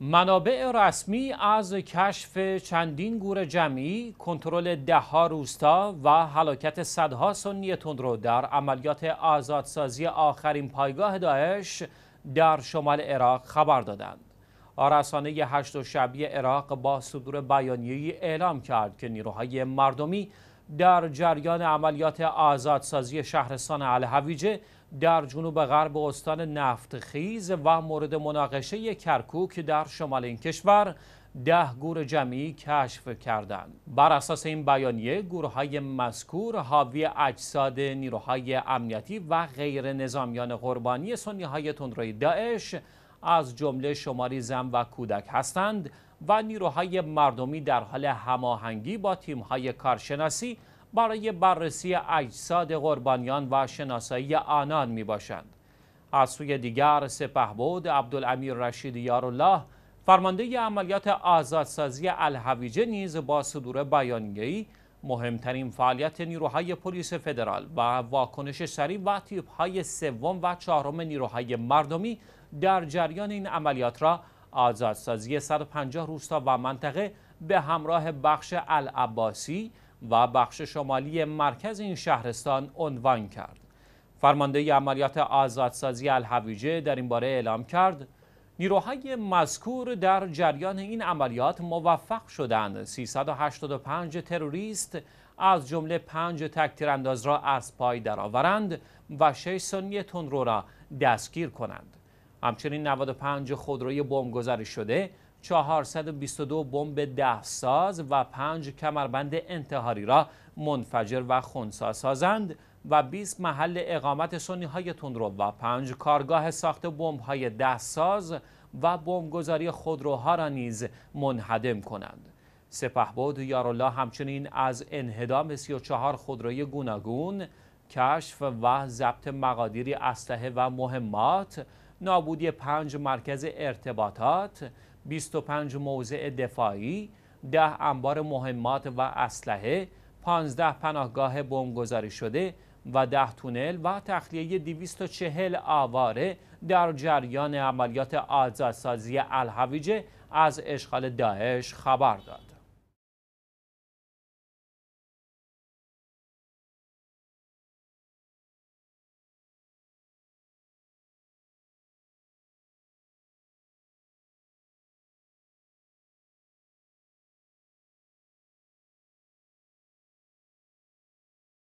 منابع رسمی از کشف چندین گور جمعی، کنترل دهها روستا و هلاکت صدها سنی تندرو در عملیات آزادسازی آخرین پایگاه داعش در شمال عراق خبر دادند. رسانه هشت و شبیه عراق با صدور بیانیه‌ای اعلام کرد که نیروهای مردمی در جریان عملیات آزادسازی شهرستان الحویجه در جنوب غرب استان نفتخیز و مورد مناقشه کرکوک در شمال این کشور ده گور جمعی کشف کردند. بر اساس این بیانیه گورهای مذکور حاوی اجساد نیروهای امنیتی و غیر نظامیان قربانی سنیهای های تندروی داعش از جمله شماری زن و کودک هستند و نیروهای مردمی در حال هماهنگی با تیمهای کارشناسی برای بررسی اجساد قربانیان و شناسایی آنان می باشند. از سوی دیگر سپهبد عبدالامیر رشید یارالله فرمانده عملیات آزادسازی الحویجه نیز با صدور بیانیه‌ای مهمترین فعالیت نیروهای پلیس فدرال و واکنش سریع و تیپهای سوم و چهارم نیروهای مردمی در جریان این عملیات را آزادسازی 150 روستا و منطقه به همراه بخش العباسی و بخش شمالی مرکز این شهرستان عنوان کرد. فرمانده عملیات آزادسازی الحویجه در این باره اعلام کرد نیروهای مذکور در جریان این عملیات موفق شدند 385 تروریست از جمله 5 تک را از پای درآورند و 6 سنی تندرو را دستگیر کنند همچنین 95 خودروی بمبگذاری شده 422 بمب ده ساز و 5 کمربند انتحاری را منفجر و خونسا سازند و 20 محل اقامت سنی های تندرو و 5 کارگاه ساخت بمب های دستساز و بمبگذاری خودروها را نیز منهدم کنند. سپهبد یارالله همچنین از انهدام 34 خودروی گوناگون، کشف و ضبط مقادیر اسلحه و مهمات، نابودی 5 مرکز ارتباطات، 25 موضع دفاعی، 10 انبار مهمات و اسلحه، 15 پناهگاه بمبگذاری شده و ده تونل و تخلیه 240 آواره در جریان عملیات آزادسازی الحویجه از اشغال داعش خبر داد.